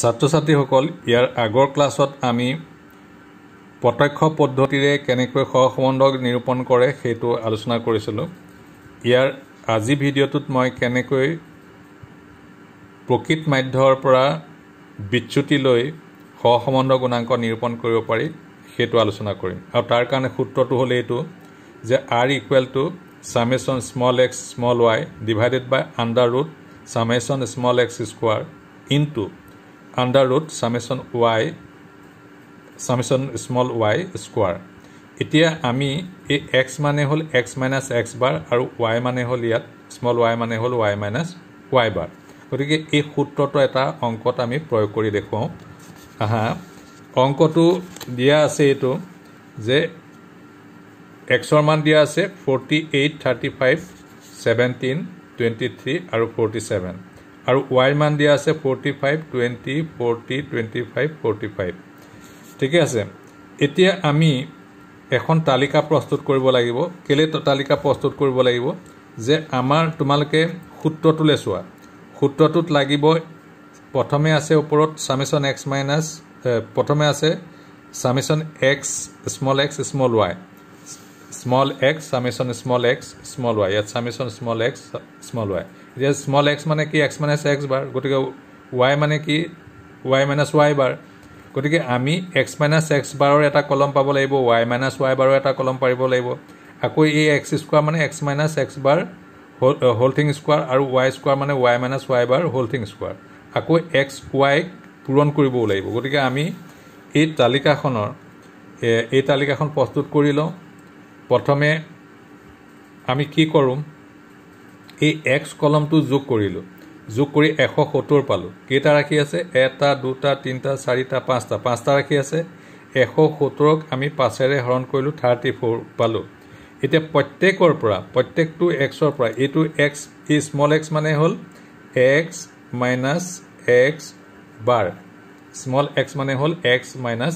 ছাত্ৰ ছাত্ৰীসকল ইয়াৰ আগৰ ক্লাছত আমি প্ৰত্যক্ষ পদ্ধতিৰে কেনেকৈ সহসম্বন্ধ নিৰূপণ কৰে সেইটো আলোচনা কৰিছিলোঁ ইয়াৰ আজি ভিডিঅ'টোত মই কেনেকৈ প্ৰকৃত মাধ্যৰ পৰা বিচ্যুতি লৈ সহসম্বন্ধ গুণাংক নিৰূপণ কৰিব পাৰি সেইটো আলোচনা কৰিম আৰু তাৰ কাৰণে সূত্ৰটো হ'ল এইটো যে r equal to summation small x small y divided by under root summation small x square into under root summation y summation small y square এতিয়া আমি এই এক্স মানে হ'ল এক্স মাইনাছ এক্স বাৰ আৰু ৱাই মানে হ'ল ইয়াত small Y মানে হ'ল ৱাই মাইনাছ ৱাই বাৰ গতিকে এই সূত্ৰটো এটা অংকত আমি প্ৰয়োগ কৰি দেখুৱাওঁ আহা অংকটো দিয়া আছে এইটো যে এক্সৰ মান দিয়া আছে forty eight thirty five seventeen twenty three আৰু ফৰ্টি ছেভেন আৰু ৱাইৰ মান দিয়া আছে forty five twenty forty twenty five forty five ঠিকে আছে এতিয়া আমি এখন তালিকা প্ৰস্তুত কৰিব লাগিব কেলেই তালিকা প্ৰস্তুত কৰিব লাগিব যে আমাৰ তোমালোকে সূত্ৰটোলৈ চোৱা সূত্ৰটোত লাগিব প্ৰথমে আছে ওপৰত চামেচন এক্স মাইনাছ প্ৰথমে আছে summation x small x small y small x summation small x small y ইয়াত summation small x small y এতিয়া স্মল এক্স মানে কি এক্স মাইনাছ এক্স বাৰ গতিকে ৱাই মানে কি ৱাই মাইনাছ ৱাই বাৰ গতিকে আমি এক্স মাইনাছ এক্স বাৰৰ এটা কলম পাব লাগিব ৱাই মাইনাছ ৱাই বাৰৰ এটা কলম পাৰিব লাগিব আকৌ এই এক্স স্কুৱাৰ মানে এক্স মাইনাছ এক্স বাৰ হ'ল হোল থিং স্কুৱাৰ আৰু ৱাই স্কুৱাৰ মানে y minus y bar whole thing square আকৌ এক্স ৱাইক পূৰণ কৰিবও লাগিব গতিকে আমি এই তালিকাখনৰ এই তালিকাখন প্ৰস্তুত কৰি লওঁ প্ৰথমে আমি কি কৰোঁ এই এক্স কলমটো যোগ কৰিলোঁ যোগ কৰি এশ সত্তৰ পালোঁ কেইটা ৰাশি আছে এটা দুটা তিনিটা চাৰিটা পাঁচটা পাঁচটা ৰাশি আছে এশ সত্তৰক আমি পাঁচেৰে হৰণ কৰিলোঁ থাৰ্টি ফ'ৰ পালোঁ এতিয়া প্ৰত্যেকৰ পৰা প্ৰত্যেকটো এক্সৰ পৰা এইটো এক্স এই স্মল এক্স মানে হ'ল x minus x bar small x মানে হ'ল x minus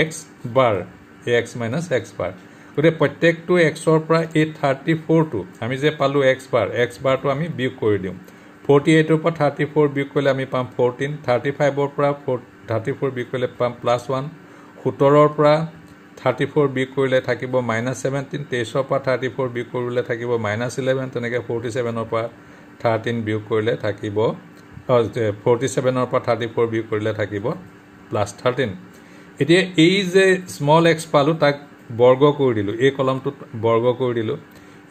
x bar x minus x bar গতিকে প্ৰত্যেকটো এক্সৰ পৰা এই থাৰ্টি ফ'ৰটো আমি যে পালোঁ এক্স বাৰ এক্স বাৰটো আমি বিয়োগ কৰি দিওঁ ফৰ্টি এইটৰ পৰা থাৰ্টি ফ'ৰ বিয়োগ কৰিলে আমি পাম ফ'ৰ্টিন থাৰ্টি ফাইভৰ পৰা ফ'ৰ থাৰ্টি ফ'ৰ বিয়োগ কৰিলে পাম প্লাছ ওৱান সোতৰৰ পৰা থাৰ্টি ফ'ৰ বিয়োগ কৰিলে থাকিব মাইনাছ ছেভেণ্টিন তেইছৰ পৰা থাৰ্টি ফ'ৰ বিয়োগ কৰিলে থাকিব মাইনাছ ইলেভেন তেনেকৈ ফৰ্টি ছেভেনৰ পৰা থাৰ্টিন বিয়োগ কৰিলে থাকিব ফৰ্টি ছেভেনৰ পৰা থাৰ্টি ফ'ৰ বিয়োগ কৰিলে থাকিব প্লাছ থাৰ্টিন এতিয়া এই যে স্মল এক্স পালোঁ তাক বৰ্গ কৰি দিলোঁ এই কলমটোত বৰ্গ কৰি দিলোঁ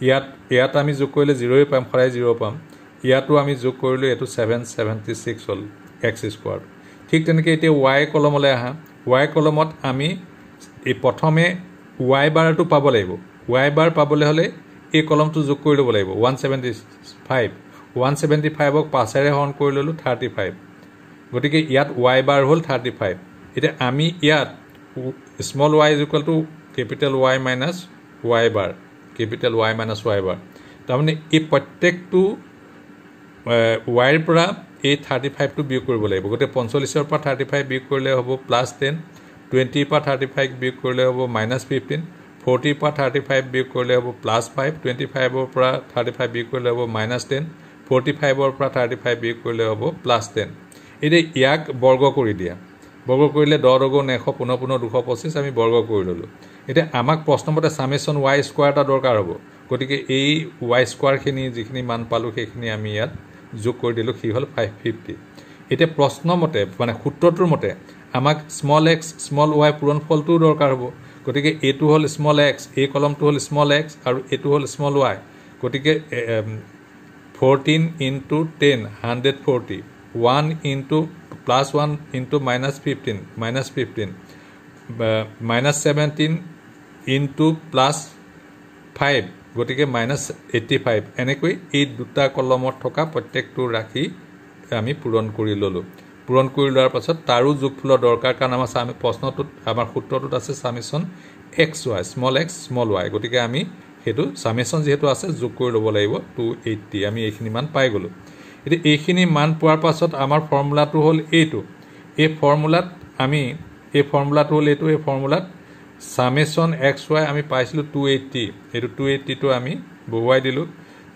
ইয়াত ইয়াত আমি যোগ কৰিলে জিৰ'ই পাম সদায় জিৰ' পাম ইয়াতো আমি যোগ কৰিলোঁ এইটো ছেভেন ছেভেণ্টি ছিক্স হ'ল এক্স স্কোৱাৰ ঠিক তেনেকৈ এতিয়া ৱাই কলমলৈ আহা ৱাই কলমত আমি এই প্ৰথমে ৱাই বাৰটো পাব লাগিব ৱাই বাৰ পাবলৈ হ'লে এই কলমটো যোগ কৰি ল'ব লাগিব one seventy five one seventy ফাইভক পাছেৰে হৰণ কৰি ল'লোঁ থাৰ্টি ফাইভ গতিকে ইয়াত ৱাই বাৰ হ'ল থাৰ্টি ফাইভ এতিয়া আমি ইয়াত small y is to capital y minus y bar capital y minus y bar তাৰমানে এই প্ৰত্যেকটো ৱাইৰ পৰা এই থাৰ্টি ফাইভটো বিয়োগ কৰিব লাগিব গতিকে পঞ্চল্লিছৰ পৰা থাৰ্টি ফাইভ বিয়োগ কৰিলে হ'ব প্লাছ টেন টুৱেণ্টিৰ পৰা থাৰ্টি ফাইভ বিয়োগ কৰিলে হ'ব মাইনাছ ফিফটিন ফৰ্টিৰ পৰা থাৰ্টি ফাইভ বিয়োগ কৰিলে হ'ব প্লাছ ফাইভ টুৱেণ্টি ফাইভৰ পৰা থাৰ্টি ফাইভ বিয়োগ কৰিলে হ'ব মাইনাছ টেন ফৰ্টি ফাইভৰ পৰা থাৰ্টি ফাইভ বিয়োগ কৰিলে হ'ব প্লাছ টেন এতিয়া ইয়াক বৰ্গ কৰি দিয়া বৰ্গ কৰিলে দহ দগুণ এশ পোন্ধৰ পোন্ধৰ দুশ পঁচিছ আমি বৰ্গ কৰি ল'লোঁ এতিয়া আমাক প্ৰশ্নমতে চামেশ্যন ৱাই স্কোৱাৰ এটা দৰকাৰ হ'ব গতিকে এই ৱাই স্কোৱাৰখিনি যিখিনি মান পালোঁ সেইখিনি আমি ইয়াত যোগ কৰি দিলোঁ সি হ'ল ফাইভ ফিফটি এতিয়া প্ৰশ্নমতে মানে সূত্ৰটোৰ মতে আমাক স্মল এক্স স্মল ৱাই পূৰণ ফলটোও দৰকাৰ হ'ব গতিকে এইটো হ'ল স্মল এক্স এই কলমটো হ'ল স্মল এক্স আৰু এইটো হ'ল স্মল ৱাই গতিকে fourteen into ten hundred forty one into plus one into minus fifteen minus fifteen minus seventeen into plus five গতিকে মাইনাছ এইটি ফাইভ এনেকৈ এই দুটা কলমত থকা প্ৰত্যেকটো ৰাশি আমি পূৰণ কৰি ল'লোঁ পূৰণ কৰি লোৱাৰ পাছত তাৰো যোগফুলৰ দৰকাৰ কাৰণ আমাৰ চামি প্ৰশ্নটোত আমাৰ সূত্ৰটোত আছে summation x y small x small y গতিকে আমি সেইটো চামিচন যিহেতু আছে যোগ কৰি ল'ব লাগিব টু এইটি আমি এইখিনি মান পাই গ'লোঁ এতিয়া এইখিনি মান পোৱাৰ পাছত আমাৰ ফৰ্মুলাটো হ'ল এইটো এই ফৰ্মুলাত আমি এই ফৰ্মুলাটো হ'ল এইটো এই ফৰ্মুলাত চামেচন এক্স ৱাই আমি পাইছিলোঁ টু এইট্টি সেইটো টু এইট্টিটো আমি বহুৱাই দিলোঁ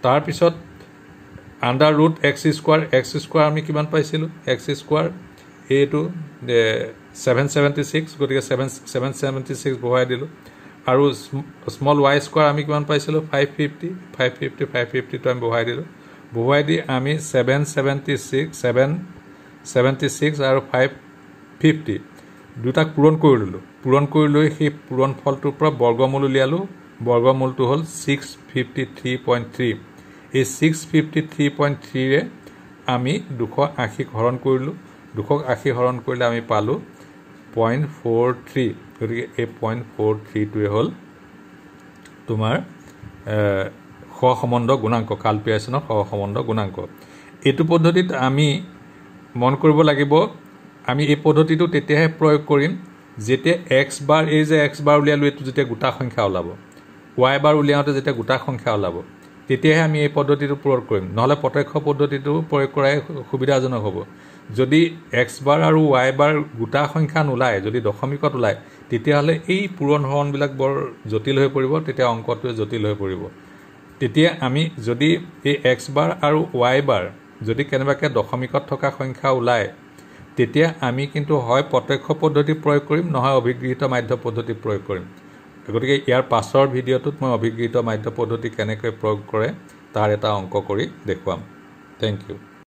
তাৰপিছত under root x square x square আমি কিমান পাইছিলোঁ এক্স স্কুৱাৰ এইটো ছেভেন ছেভেণ্টি ছিক্স গতিকে ছেভেন ছেভেন ছেভেণ্টি ছিক্স বহুৱাই দিলোঁ আৰু স্মল ৱাই স্কুৱাৰ আমি কিমান পাইছিলোঁ five fifty five fifty five ফিফটিটো আমি বহুৱাই দিলোঁ বহুৱাই দি আমি seven seventy six seven seventy six আৰু ফাইভ ফিফটি দুটাক পূৰণ কৰি ল'লোঁ পূৰণ কৰি লৈ সেই পূৰণ ফলটোৰ পৰা বৰ্গমূল উলিয়ালোঁ বৰ্গমূলটো হ'ল six fifty three point three এই ছিক্স ফিফটি থ্ৰী পইণ্ট থ্ৰীৰে আমি দুশ আশীক হৰণ কৰিলোঁ দুশ আশী হৰণ কৰিলে আমি পালোঁ পইণ্ট ফ'ৰ থ্ৰী গতিকে এই পইণ্ট ফ'ৰ থ্ৰীটোৱে হ'ল তোমাৰ সম্বন্ধ গুণাংক কাল পিয়াৰ্চনৰ সম্বন্ধ গুণাংক এইটো পদ্ধতিত আমি মন কৰিব লাগিব আমি এই পদ্ধতিটো তেতিয়াহে প্ৰয়োগ কৰিম যেতিয়া এক্স বাৰ এই যে এক্স বাৰ উলিয়ালোঁ এইটো যেতিয়া গোটা সংখ্যা ওলাব ৱাই বাৰ উলিয়াওঁতে যেতিয়া গোটা সংখ্যা ওলাব তেতিয়াহে আমি এই পদ্ধতিটো প্ৰয়োগ কৰিম নহ'লে প্ৰত্যক্ষ পদ্ধতিটো প্ৰয়োগ কৰাই সুবিধাজনক হ'ব যদি এক্স বাৰ আৰু ৱাই বাৰ গোটা সংখ্যা নোলায় যদি দশমিকত ওলায় তেতিয়াহ'লে এই পূৰণ হৰণবিলাক বৰ জটিল হৈ পৰিব তেতিয়া অংকটোৱে জটিল হৈ পৰিব তেতিয়া আমি যদি এই এক্স বাৰ আৰু ৱাই বাৰ যদি কেনেবাকৈ দশমিকত থকা সংখ্যা ওলায় তেতিয়া আমি কিন্তু হয় প্ৰত্যক্ষ পদ্ধতি প্ৰয়োগ কৰিম নহয় অভিগৃহীত মাধ্যম পদ্ধতি প্ৰয়োগ কৰিম গতিকে ইয়াৰ পাছৰ ভিডিঅ'টোত মই অভিগৃহীত মাধ্য পদ্ধতি কেনেকৈ প্ৰয়োগ কৰে তাৰ এটা অংক কৰি দেখুৱাম থেংক ইউ